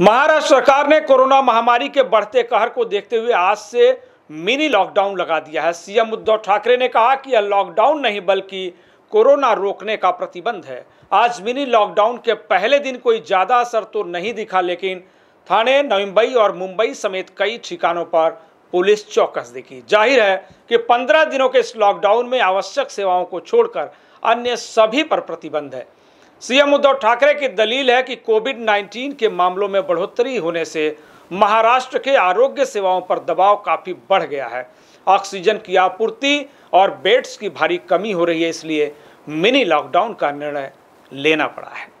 महाराष्ट्र सरकार ने कोरोना महामारी के बढ़ते कहर को देखते हुए आज से मिनी लॉकडाउन लगा दिया है सीएम उद्धव ठाकरे ने कहा कि यह लॉकडाउन नहीं बल्कि कोरोना रोकने का प्रतिबंध है आज मिनी लॉकडाउन के पहले दिन कोई ज़्यादा असर तो नहीं दिखा लेकिन थाने नवम्बई और मुंबई समेत कई ठिकानों पर पुलिस चौकस दिखी जाहिर है कि पंद्रह दिनों के इस लॉकडाउन में आवश्यक सेवाओं को छोड़कर अन्य सभी पर प्रतिबंध है सीएम उद्धव ठाकरे की दलील है कि कोविड 19 के मामलों में बढ़ोतरी होने से महाराष्ट्र के आरोग्य सेवाओं पर दबाव काफ़ी बढ़ गया है ऑक्सीजन की आपूर्ति और बेड्स की भारी कमी हो रही है इसलिए मिनी लॉकडाउन का निर्णय लेना पड़ा है